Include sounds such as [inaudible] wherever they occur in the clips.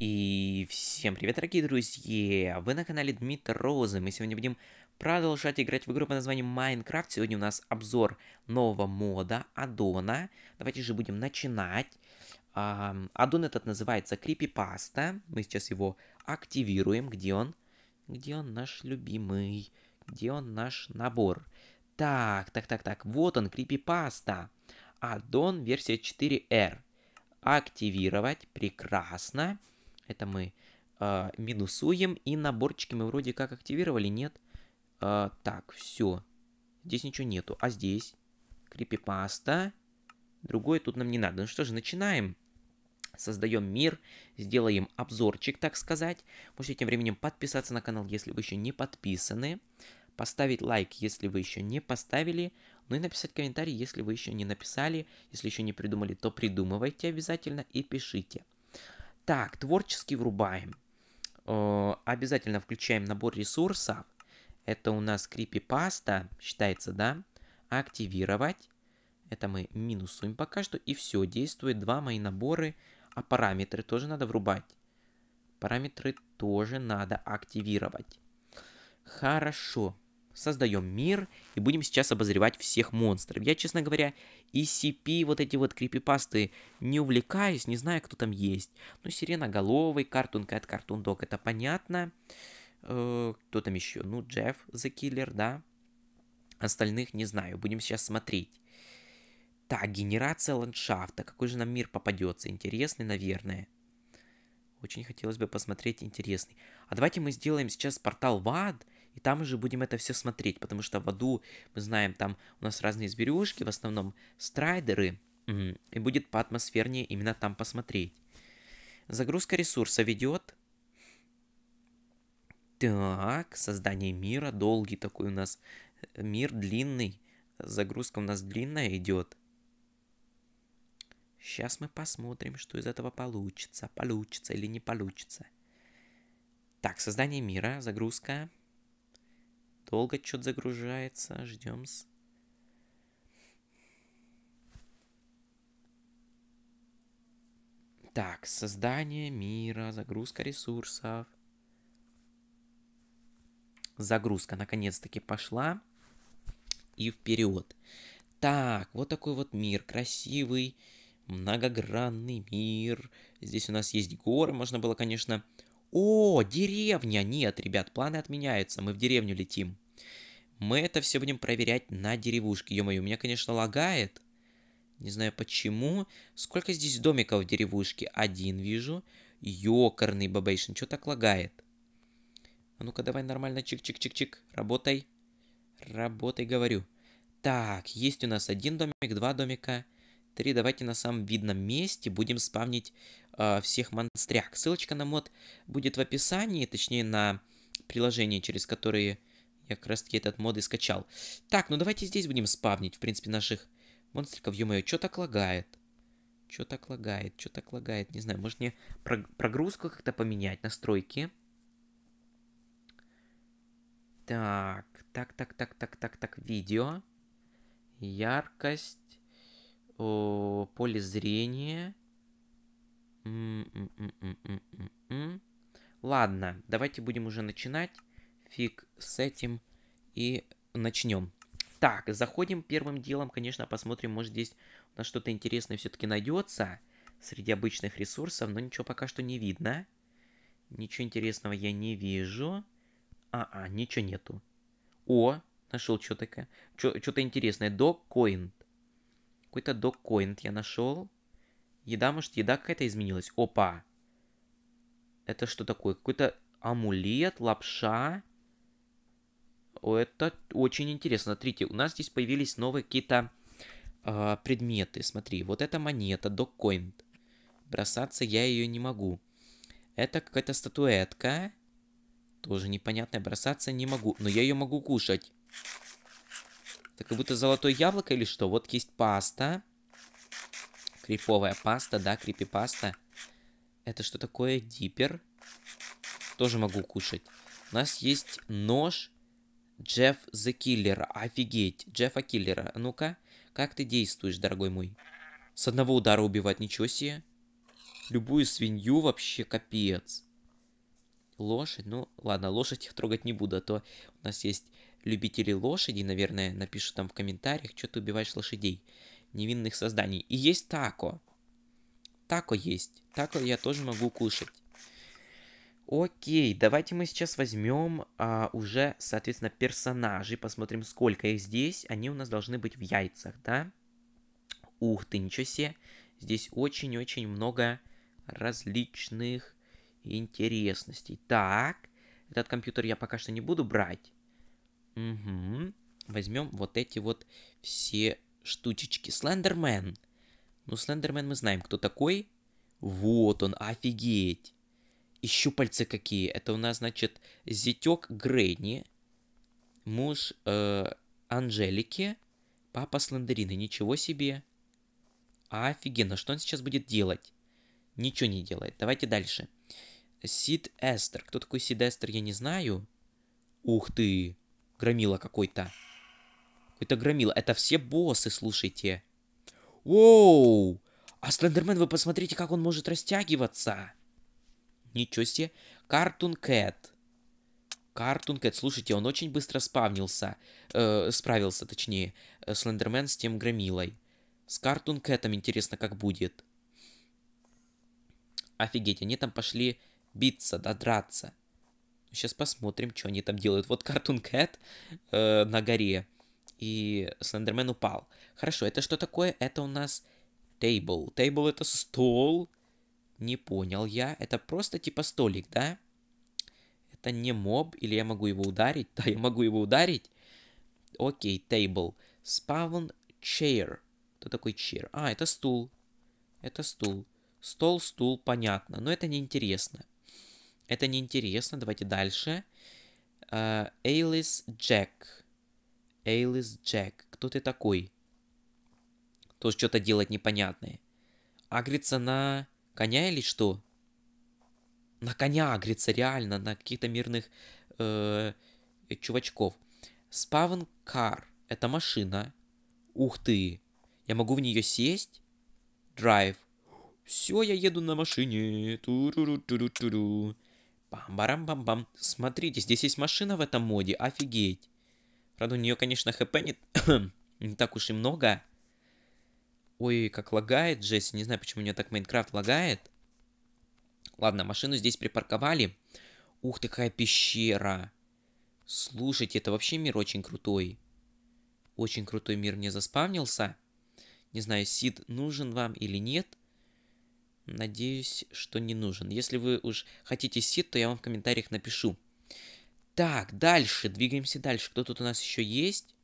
И всем привет, дорогие друзья! Вы на канале Дмитрий Розы. Мы сегодня будем продолжать играть в игру под названием Майнкрафт. Сегодня у нас обзор нового мода, аддона. Давайте же будем начинать. Аддон этот называется Крипипаста. Мы сейчас его активируем. Где он? Где он наш любимый? Где он наш набор? Так, так, так, так. Вот он, Крипипаста. Аддон версия 4R. Активировать. Прекрасно. Прекрасно. Это мы э, минусуем. И наборчики мы вроде как активировали, нет? Э, так, все. Здесь ничего нету. А здесь? Крипипаста. Другое тут нам не надо. Ну что же, начинаем. Создаем мир, сделаем обзорчик, так сказать. Можете тем временем подписаться на канал, если вы еще не подписаны. Поставить лайк, если вы еще не поставили. Ну и написать комментарий, если вы еще не написали. Если еще не придумали, то придумывайте обязательно и пишите. Так, творческий врубаем. Э, обязательно включаем набор ресурсов. Это у нас крипипаста, считается, да? Активировать. Это мы минусуем пока что. И все, действует два мои наборы. А параметры тоже надо врубать. Параметры тоже надо активировать. Хорошо создаем мир и будем сейчас обозревать всех монстров. Я, честно говоря, ECP, вот эти вот крипипасты, не увлекаюсь, не знаю, кто там есть. Ну, Сиреноголовый, Cartoon Cat, Cartoon Dog, это понятно. Э, кто там еще? Ну, Джефф The Killer, да. Остальных не знаю, будем сейчас смотреть. Так, генерация ландшафта. Какой же нам мир попадется? Интересный, наверное. Очень хотелось бы посмотреть интересный. А давайте мы сделаем сейчас портал в ад и там уже будем это все смотреть, потому что в аду, мы знаем, там у нас разные зверюшки, в основном страйдеры, и будет по атмосфернее именно там посмотреть. Загрузка ресурса ведет. Так, создание мира, долгий такой у нас э, мир, длинный. Загрузка у нас длинная идет. Сейчас мы посмотрим, что из этого получится. Получится или не получится. Так, создание мира, загрузка. Долго что-то загружается, ждем. -с. Так, создание мира, загрузка ресурсов. Загрузка наконец-таки пошла. И вперед. Так, вот такой вот мир, красивый, многогранный мир. Здесь у нас есть горы, можно было, конечно, о, деревня! Нет, ребят, планы отменяются, мы в деревню летим. Мы это все будем проверять на деревушке. Ё-моё, у меня, конечно, лагает. Не знаю почему. Сколько здесь домиков в деревушке? Один вижу. Ёкарный бабейшин, что так лагает? А ну-ка давай нормально, чик-чик-чик-чик, работай. Работай, говорю. Так, есть у нас один домик, два домика, 3 давайте на самом видном месте будем спавнить э, всех монстряк. Ссылочка на мод будет в описании, точнее на приложение, через которое я как раз таки этот мод и скачал. Так, ну давайте здесь будем спавнить, в принципе, наших монстриков. Ё-моё, чё так лагает? Чё так лагает? Чё так лагает? Не знаю, может мне прогрузку как-то поменять, настройки? Так, так, так, так, так, так, так, видео. Яркость. О, поле зрения. Ладно, давайте будем уже начинать. Фиг с этим. И начнем. Так, заходим первым делом, конечно, посмотрим, может здесь у нас что-то интересное все-таки найдется среди обычных ресурсов, но ничего пока что не видно. Ничего интересного я не вижу. А, а, ничего нету. О, нашел что-то такое. Что-то интересное. Coin какой-то доккоин я нашел. Еда, может, еда какая-то изменилась. Опа! Это что такое? Какой-то амулет, лапша. это очень интересно. Смотрите, у нас здесь появились новые какие-то э, предметы. Смотри, вот эта монета, доккоин. Бросаться я ее не могу. Это какая-то статуэтка. Тоже непонятная. Бросаться не могу. Но я ее могу кушать. Это как будто золотое яблоко или что? Вот есть паста. Криповая паста, да, крипипаста. Это что такое? Дипер? Тоже могу кушать. У нас есть нож Джефф за Киллера. Офигеть. Джеффа Киллера. Ну-ка, как ты действуешь, дорогой мой? С одного удара убивать, ничего себе. Любую свинью вообще капец. Лошадь, ну ладно, лошадь их трогать не буду, а то у нас есть любители лошадей, наверное, напишут там в комментариях, что ты убиваешь лошадей, невинных созданий. И есть тако. Тако есть. Тако я тоже могу кушать. Окей, давайте мы сейчас возьмем а, уже, соответственно, персонажей, посмотрим, сколько их здесь. Они у нас должны быть в яйцах, да? Ух ты, ничего себе. Здесь очень-очень много различных интересностей. Так, этот компьютер я пока что не буду брать. Угу. Возьмем вот эти вот все штучечки. Слендермен. Ну, Слендермен мы знаем, кто такой. Вот он, офигеть. И щупальцы какие. Это у нас, значит, зятек Грейни, муж э, Анжелики, папа Слендерина. Ничего себе. Офигенно, что он сейчас будет делать? Ничего не делает. Давайте дальше. Сид Эстер. Кто такой Сид Эстер, я не знаю. Ух ты. Громила какой-то. Какой-то громила. Это все боссы, слушайте. Воу! А Слендермен, вы посмотрите, как он может растягиваться. Ничего себе. Картун Кэт. Картун Кэт. Слушайте, он очень быстро спавнился. Э, справился, точнее, э, Слендермен с тем громилой. С Картун Кэтом интересно, как будет. Офигеть, они там пошли биться, да драться. Сейчас посмотрим, что они там делают. Вот Cartoon Cat э, на горе. И Слендермен упал. Хорошо, это что такое? Это у нас table. Table это стол. Не понял я. Это просто типа столик, да? Это не моб, или я могу его ударить? [laughs] Да, я могу его ударить. Окей, table. Spawn chair. Кто такой chair? А, это стул. Это стул. Стол, стул, понятно. Но это неинтересно. интересно. Это неинтересно. Давайте дальше. Э, Эйлис Джек. Эйлис Джек. Кто ты такой? Тоже что-то делать непонятное. Агрится на коня или что? На коня агрится, реально, на каких-то мирных э, чувачков. Спавн кар. Это машина. Ух ты. Я могу в нее сесть? Драйв. Все, я еду на машине. Ту-ру-ру-ру-ру-ру. Бам-барам-бам-бам. Смотрите, здесь есть машина в этом моде, офигеть. Правда, у нее, конечно, хп не, [coughs] не так уж и много. Ой, как лагает Джесси. Не знаю, почему у нее так Майнкрафт лагает. Ладно, машину здесь припарковали. Ух такая пещера. Слушайте, это вообще мир очень крутой. Очень крутой мир мне заспавнился. Не знаю, Сид нужен вам или нет. Надеюсь, что не нужен. Если вы уж хотите сид, то я вам в комментариях напишу. Так, дальше, двигаемся дальше. Кто тут у нас еще есть?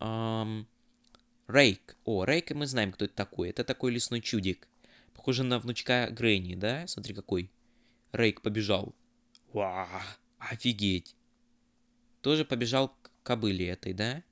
Рейк. О, Рейк, мы знаем, кто это такой. Это такой лесной чудик. Похоже на внучка Грэнни, да? Смотри, какой. Рейк побежал. Ва, офигеть. Тоже побежал к кобыле этой, да?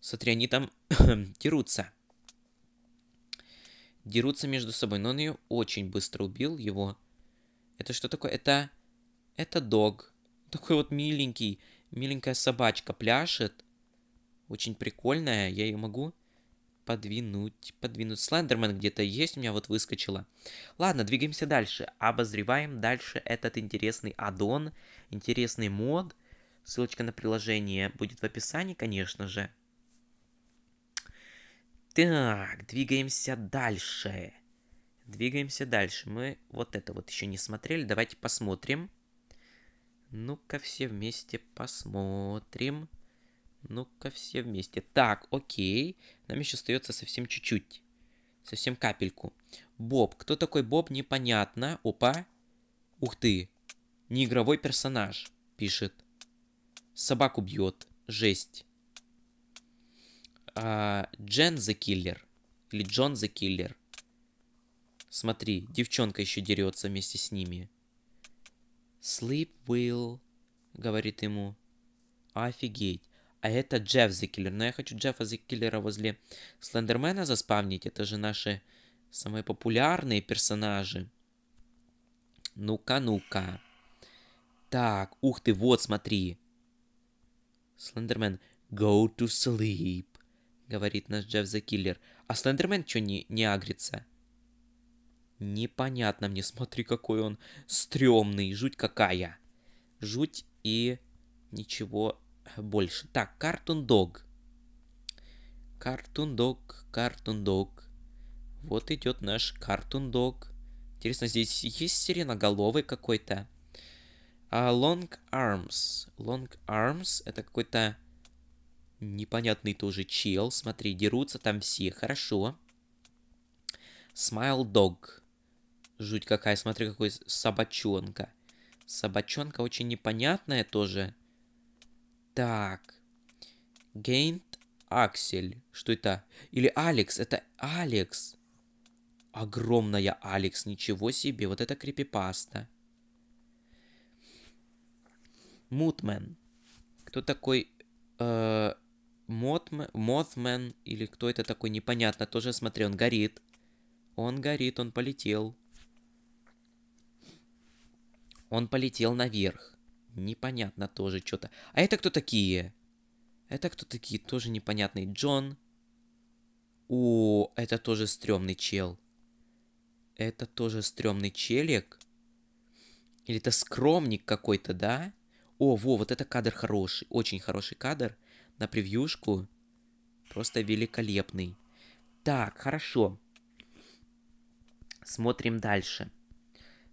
Смотри, они там дерутся. [coughs] дерутся между собой, но он ее очень быстро убил, его. Это что такое? Это... Это дог. Такой вот миленький, миленькая собачка пляшет. Очень прикольная, я ее могу подвинуть, подвинуть. Слендермен где-то есть, у меня вот выскочила. Ладно, двигаемся дальше. Обозреваем дальше этот интересный аддон, интересный мод. Ссылочка на приложение будет в описании, конечно же. Так, двигаемся дальше. Двигаемся дальше. Мы вот это вот еще не смотрели. Давайте посмотрим. Ну-ка, все вместе посмотрим. Ну-ка, все вместе. Так, окей. Нам еще остается совсем чуть-чуть. Совсем капельку. Боб. Кто такой Боб? Непонятно. Опа. Ух ты. Неигровой персонаж. Пишет. Собаку бьет. Жесть. А, Джен the Killer или Джон the Killer. Смотри, девчонка еще дерется вместе с ними. Sleep will, говорит ему. Офигеть. А это Джефф the Killer. Но я хочу Джеффа the Killer возле Слендермена заспавнить. Это же наши самые популярные персонажи. Ну-ка, ну-ка. Так, ух ты, вот смотри. Слендермен, go to sleep говорит наш Джефф за Киллер. А Слендермен чё не, не агрится? Непонятно мне, смотри, какой он стрёмный, жуть какая. Жуть и ничего больше. Так, Cartoon Dog. Cartoon Dog, Cartoon Dog. Вот идет наш Cartoon Dog. Интересно, здесь есть сиреноголовый какой-то? А, long Arms. Long Arms это какой-то Непонятный тоже чел. Смотри, дерутся там все. Хорошо. Смайл Дог. Жуть какая. Смотри, какой собачонка. Собачонка очень непонятная тоже. Так. Гейнт Аксель. Что это? Или Алекс. Это Алекс. Огромная Алекс. Ничего себе. Вот это крипипаста. Мутмен. Кто такой э, Мотмен, Мотмен или кто это такой, непонятно. Тоже смотри, он горит. Он горит, он полетел. Он полетел наверх. Непонятно тоже что-то. А это кто такие? Это кто такие? Тоже непонятный. Джон. О, это тоже стрёмный чел. Это тоже стрёмный челик. Или это скромник какой-то, да? О, во, вот это кадр хороший. Очень хороший кадр на превьюшку. Просто великолепный. Так, хорошо. Смотрим дальше.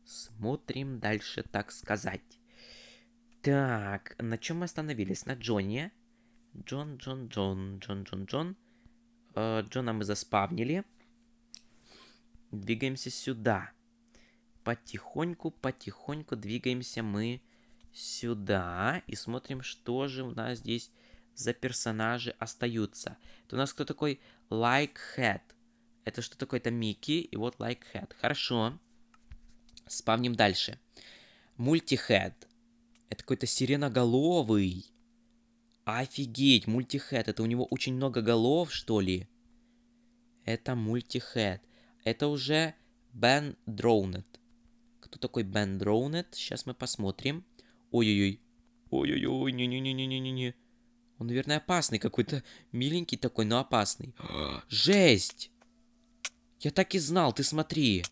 Смотрим дальше, так сказать. Так, на чем мы остановились? На Джоне Джон, Джон, Джон, Джон, Джон, Джон. Э, Джона мы заспавнили. Двигаемся сюда. Потихоньку, потихоньку двигаемся мы сюда. И смотрим, что же у нас здесь за персонажи остаются. Это у нас кто такой Like Head. Это что такое? Это Микки и вот Like Head. Хорошо. Спавним дальше. Мультихед. Это какой-то сиреноголовый. Офигеть, мультихед. Это у него очень много голов, что ли? Это мультихед. Это уже Бен Дроунет. Кто такой Бен Дроунет? Сейчас мы посмотрим. Ой-ой-ой. Ой-ой-ой, не-не-не-не-не-не. Он, наверное, опасный какой-то. Миленький такой, но опасный. [gasps] Жесть! Я так и знал, ты смотри.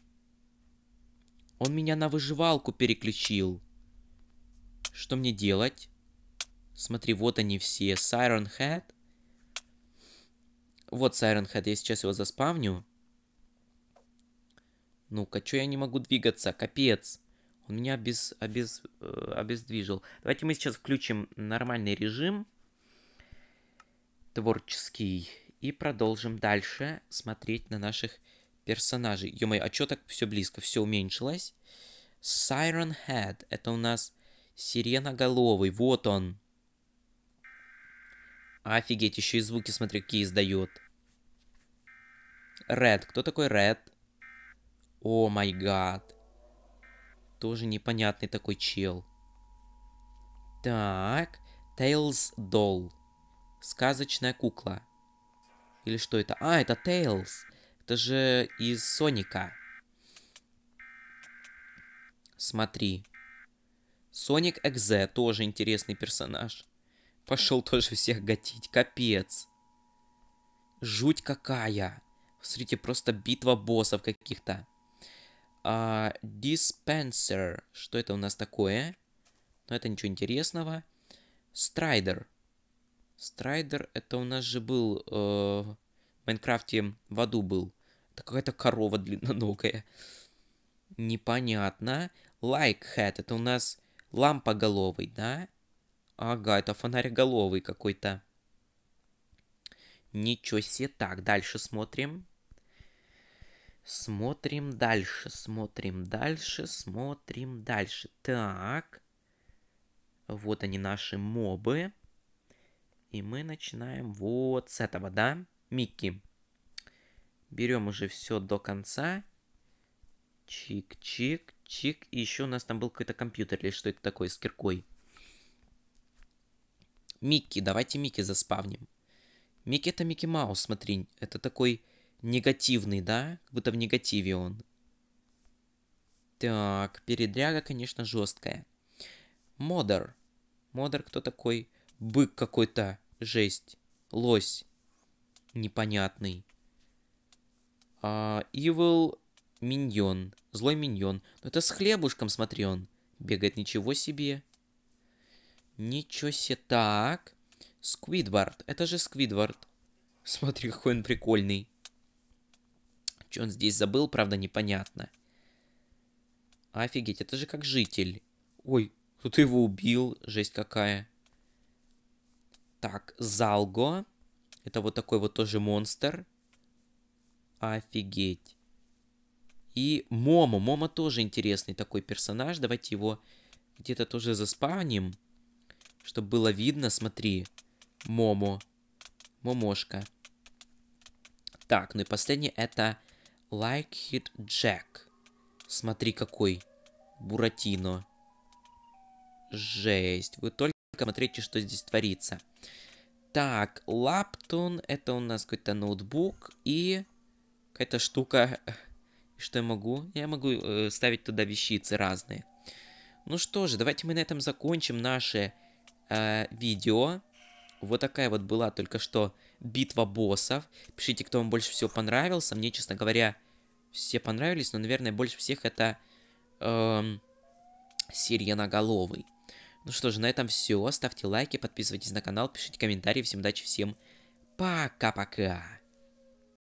Он меня на выживалку переключил. Что мне делать? Смотри, вот они все. Siren Head. Вот Siren Head, я сейчас его заспавню. Ну-ка, что я не могу двигаться? Капец. Он меня обез... Обез... Э, обездвижил. Давайте мы сейчас включим нормальный режим творческий. И продолжим дальше смотреть на наших персонажей. Ё-моё, а чё так все близко? Все уменьшилось. Siren Head. Это у нас сиреноголовый. Вот он. Офигеть, еще и звуки, смотри, какие издает. Red, Кто такой Red? О май гад. Тоже непонятный такой чел. Так. Tails Doll. Сказочная кукла. Или что это? А, это Тейлз. Это же из Соника. Смотри. Соник Экзе тоже интересный персонаж. Пошел тоже всех гатить. Капец. Жуть какая. Смотрите, просто битва боссов каких-то. А, диспенсер. Что это у нас такое? Но ну, это ничего интересного. Страйдер. Страйдер, это у нас же был э, в Майнкрафте в аду был. Это какая-то корова длинноногая. Непонятно. Like это у нас лампоголовый, да? Ага, это фонарьголовый какой-то. Ничего себе. Так, дальше смотрим. Смотрим дальше, смотрим дальше, смотрим дальше. Так. Вот они наши мобы. И мы начинаем вот с этого, да, Микки? Берем уже все до конца. Чик-чик, чик. И еще у нас там был какой-то компьютер или что это такое с киркой. Микки, давайте Микки заспавним. Микки это Микки Маус, смотри, это такой негативный, да? Как будто в негативе он. Так, передряга, конечно, жесткая. Модер. Модер кто такой? Бык какой-то. Жесть. Лось. Непонятный. А, evil миньон. Злой миньон. Но ну, это с хлебушком, смотри, он бегает. Ничего себе. Ничего себе. Так. Сквидвард. Это же Сквидвард. Смотри, какой он прикольный. Что он здесь забыл, правда, непонятно. Офигеть, это же как житель. Ой, кто-то его убил. Жесть какая. Так, Залго. Это вот такой вот тоже монстр. Офигеть. И Момо. Момо тоже интересный такой персонаж. Давайте его где-то тоже заспавним. Чтобы было видно. Смотри. Момо. Момошка. Так, ну и последний это Like Hit Jack. Смотри какой. Буратино. Жесть. Вы только Смотрите, что здесь творится. Так, лаптун, это у нас какой-то ноутбук и какая-то штука. [laughs] Что я могу? Я могу э, ставить туда вещицы разные. Ну что же, давайте мы на этом закончим наше э, видео. Вот такая вот была только что битва боссов. Пишите, кто вам больше всего понравился. Мне, честно говоря, все понравились, но, наверное, больше всех это эм, Сирьяноголовый. Ну что же, на этом все. Ставьте лайки, подписывайтесь на канал, пишите комментарии. Всем удачи, всем пока-пока.